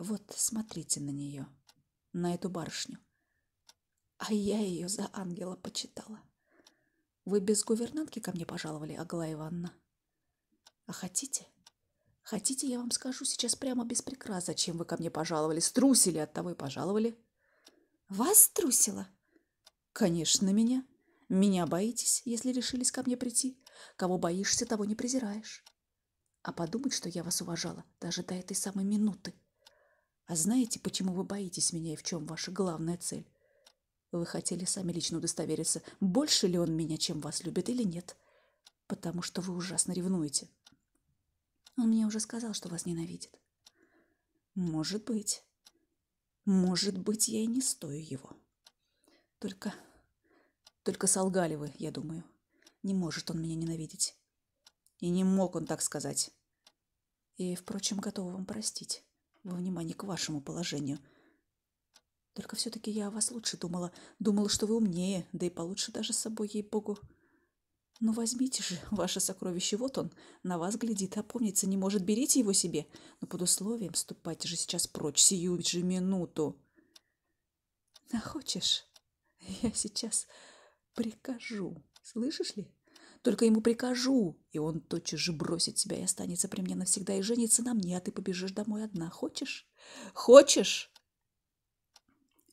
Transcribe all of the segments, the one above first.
Вот смотрите на нее, на эту барышню. А я ее за ангела почитала. Вы без гувернантки ко мне пожаловали, Аглая Ивановна? А хотите? Хотите, я вам скажу сейчас прямо без прикрас, зачем вы ко мне пожаловали? Струсили от того и пожаловали. Вас струсила? Конечно, меня. Меня боитесь, если решились ко мне прийти. Кого боишься, того не презираешь. А подумать, что я вас уважала даже до этой самой минуты. А знаете, почему вы боитесь меня и в чем ваша главная цель? Вы хотели сами лично удостовериться, больше ли он меня, чем вас любит или нет, потому что вы ужасно ревнуете. Он мне уже сказал, что вас ненавидит. Может быть. Может быть, я и не стою его. Только только солгали вы, я думаю. Не может он меня ненавидеть. И не мог он так сказать. И, впрочем, готова вам простить во внимание к вашему положению. Только все-таки я о вас лучше думала. Думала, что вы умнее, да и получше даже с собой, ей-богу. Ну возьмите же ваше сокровище, вот он, на вас глядит, опомниться не может, берите его себе, но под условием ступайте же сейчас прочь, сию же минуту. А хочешь, я сейчас прикажу, слышишь ли? Только ему прикажу, и он тотчас же бросит тебя и останется при мне навсегда и женится на мне, а ты побежишь домой одна. Хочешь? Хочешь?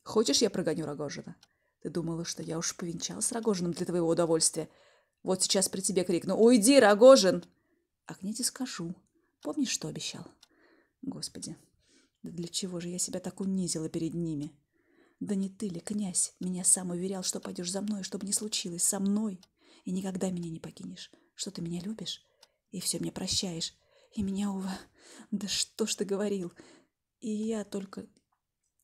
Хочешь, я прогоню Рогожина? Ты думала, что я уж повенчал с Рогожиным для твоего удовольствия? Вот сейчас при тебе крикну «Уйди, Рогожин!» А гнете скажу. Помнишь, что обещал? Господи, да для чего же я себя так унизила перед ними? Да не ты ли, князь, меня сам уверял, что пойдешь за мной, чтобы не случилось со мной? и никогда меня не покинешь, что ты меня любишь и все мне прощаешь, и меня, Ува, да что ж ты говорил? И я только,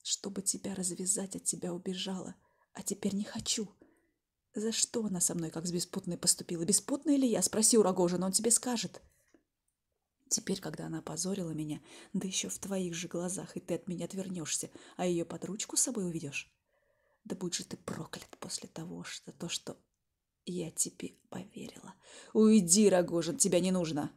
чтобы тебя развязать, от тебя убежала, а теперь не хочу. За что она со мной как с беспутной поступила? Беспутная ли я? Спроси у Рогожина, он тебе скажет. Теперь, когда она опозорила меня, да еще в твоих же глазах, и ты от меня отвернешься, а ее под ручку с собой уведешь, да будь же ты проклят после того, что то, что я тебе поверила. Уйди, Рогожин, тебя не нужно.